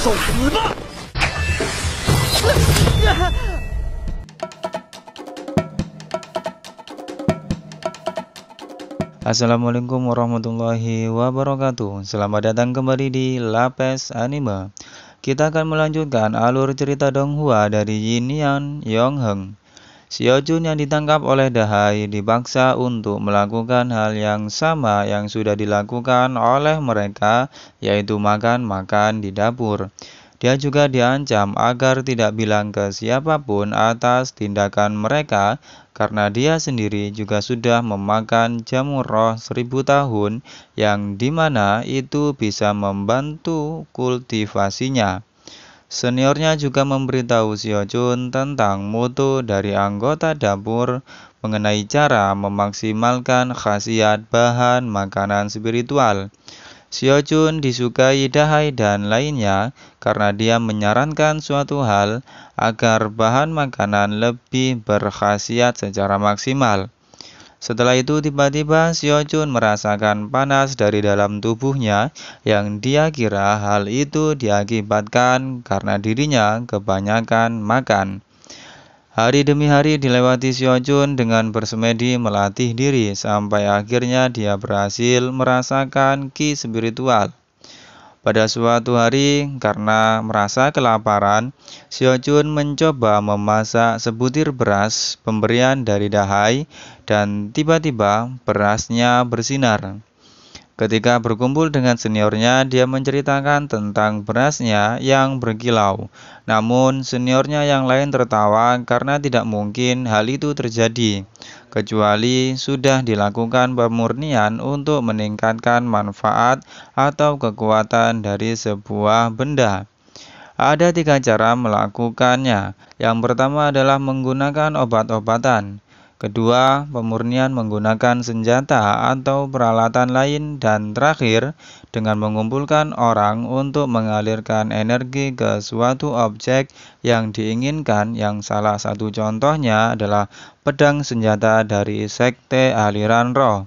受死吧！Assalamualaikum warahmatullahi wabarakatuh Selamat datang kembali di Lapes Anime Kita akan melanjutkan alur cerita Donghua dari Yin Yan Yongheng Siojun yang ditangkap oleh Dahai dipaksa untuk melakukan hal yang sama yang sudah dilakukan oleh mereka, yaitu makan-makan di dapur. Dia juga diancam agar tidak bilang ke siapapun atas tindakan mereka karena dia sendiri juga sudah memakan jamur roh seribu tahun yang dimana itu bisa membantu kultivasinya. Seniornya juga memberitahu Xiao Jun tentang mutu dari anggota dapur mengenai cara memaksimalkan khasiat bahan makanan spiritual. Xiao Jun disukai Dahai dan lainnya karena dia menyarankan suatu hal agar bahan makanan lebih berkhasiat secara maksimal. Setelah itu tiba-tiba Jun merasakan panas dari dalam tubuhnya yang dia kira hal itu diakibatkan karena dirinya kebanyakan makan. Hari demi hari dilewati Jun dengan bersemedi melatih diri sampai akhirnya dia berhasil merasakan ki spiritual pada suatu hari, karena merasa kelaparan, Jun mencoba memasak sebutir beras pemberian dari Dahai dan tiba-tiba berasnya bersinar. Ketika berkumpul dengan seniornya, dia menceritakan tentang berasnya yang berkilau. Namun, seniornya yang lain tertawa karena tidak mungkin hal itu terjadi kecuali sudah dilakukan pemurnian untuk meningkatkan manfaat atau kekuatan dari sebuah benda. Ada tiga cara melakukannya. Yang pertama adalah menggunakan obat-obatan kedua pemurnian menggunakan senjata atau peralatan lain, dan terakhir dengan mengumpulkan orang untuk mengalirkan energi ke suatu objek yang diinginkan yang salah satu contohnya adalah pedang senjata dari sekte aliran roh.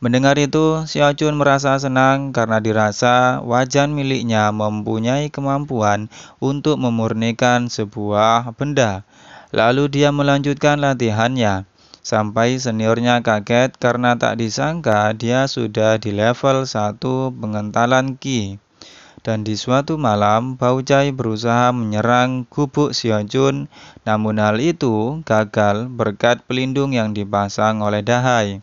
Mendengar itu, Xiao Chun merasa senang karena dirasa wajan miliknya mempunyai kemampuan untuk memurnikan sebuah benda. Lalu dia melanjutkan latihannya sampai seniornya kaget karena tak disangka dia sudah di level 1 pengentalan Ki. Dan di suatu malam, Baucai berusaha menyerang gubuk Xiaojun, namun hal itu gagal berkat pelindung yang dipasang oleh Dahai.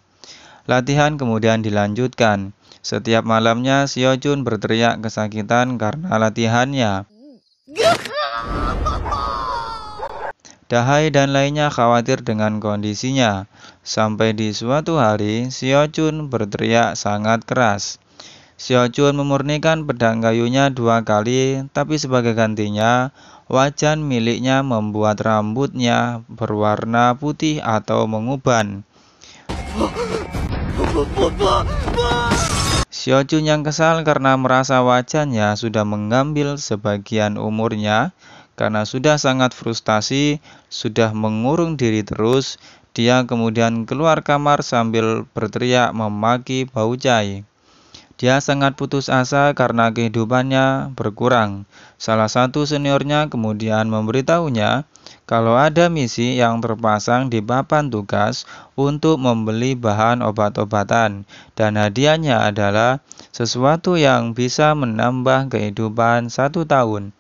Latihan kemudian dilanjutkan. Setiap malamnya Xiaojun berteriak kesakitan karena latihannya. Dahai dan lainnya khawatir dengan kondisinya. Sampai di suatu hari, Xiao Chun berteriak sangat keras. Xiao Chun memurnikan pedang kayunya dua kali, tapi sebagai gantinya, wajan miliknya membuat rambutnya berwarna putih atau menguban. Xiao Chun yang kesal karena merasa wajannya sudah mengambil sebagian umurnya, karena sudah sangat frustasi, sudah mengurung diri terus, dia kemudian keluar kamar sambil berteriak memaki bau cai. Dia sangat putus asa karena kehidupannya berkurang. Salah satu seniornya kemudian memberitahunya kalau ada misi yang terpasang di papan tugas untuk membeli bahan obat-obatan dan hadiahnya adalah sesuatu yang bisa menambah kehidupan satu tahun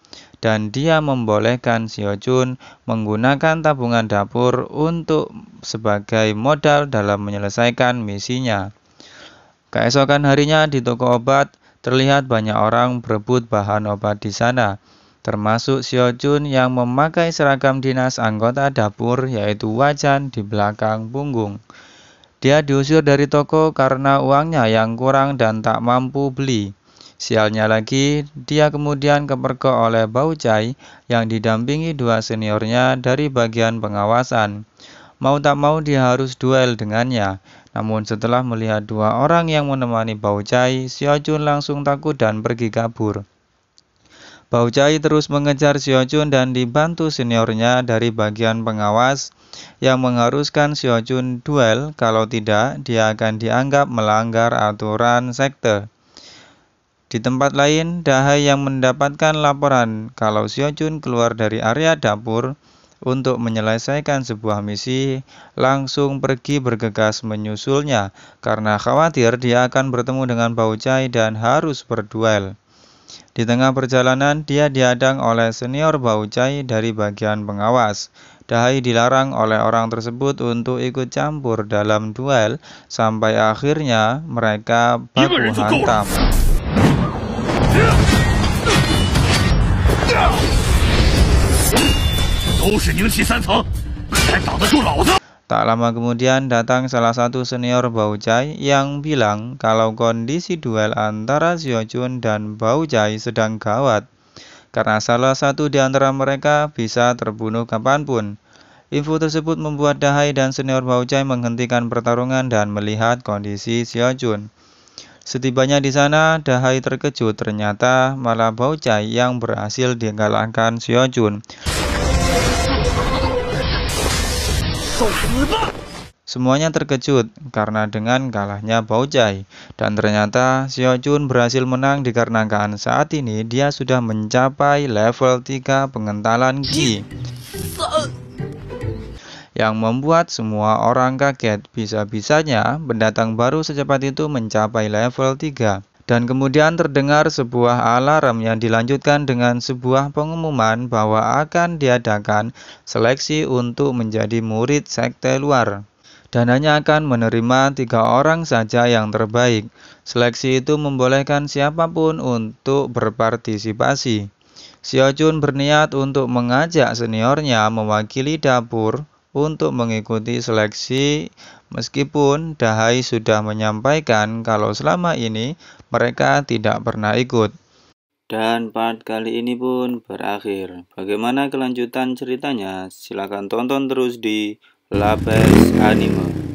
dan dia membolehkan Jun menggunakan tabungan dapur untuk sebagai modal dalam menyelesaikan misinya. Keesokan harinya di toko obat terlihat banyak orang berebut bahan obat di sana, termasuk Jun yang memakai seragam dinas anggota dapur yaitu wajan di belakang punggung. Dia diusir dari toko karena uangnya yang kurang dan tak mampu beli. Sialnya lagi, dia kemudian kepergok oleh Chai yang didampingi dua seniornya dari bagian pengawasan. Mau tak mau dia harus duel dengannya. Namun setelah melihat dua orang yang menemani Xiao Siojun langsung takut dan pergi kabur. Chai terus mengejar Siojun dan dibantu seniornya dari bagian pengawas yang mengharuskan Siojun duel kalau tidak dia akan dianggap melanggar aturan sekte. Di tempat lain, Dahai yang mendapatkan laporan kalau Xiao Jun keluar dari area dapur untuk menyelesaikan sebuah misi, langsung pergi bergegas menyusulnya karena khawatir dia akan bertemu dengan Baucai dan harus berduel. Di tengah perjalanan, dia dihadang oleh senior Baucai dari bagian pengawas. Dahai dilarang oleh orang tersebut untuk ikut campur dalam duel sampai akhirnya mereka baku hantam. Tak lama kemudian datang salah satu senior Jai yang bilang kalau kondisi duel antara Xiao Jun dan Jai sedang gawat karena salah satu di antara mereka bisa terbunuh kapanpun. Info tersebut membuat Dahai dan senior Jai menghentikan pertarungan dan melihat kondisi Xiao Jun. Setibanya di sana, Dahai terkejut ternyata malah Jai yang berhasil dikalahkan Jun. Semuanya terkejut karena dengan kalahnya Baojai dan ternyata Xiao Jun berhasil menang dikarenakan saat ini dia sudah mencapai level 3 pengentalan Qi yang membuat semua orang kaget bisa-bisanya pendatang baru secepat itu mencapai level 3 dan kemudian terdengar sebuah alarm yang dilanjutkan dengan sebuah pengumuman bahwa akan diadakan seleksi untuk menjadi murid sekte luar. Dan hanya akan menerima tiga orang saja yang terbaik. Seleksi itu membolehkan siapapun untuk berpartisipasi. Xiao Jun berniat untuk mengajak seniornya mewakili dapur untuk mengikuti seleksi meskipun Dahai sudah menyampaikan kalau selama ini mereka tidak pernah ikut. Dan part kali ini pun berakhir. Bagaimana kelanjutan ceritanya? Silahkan tonton terus di Labes Anime.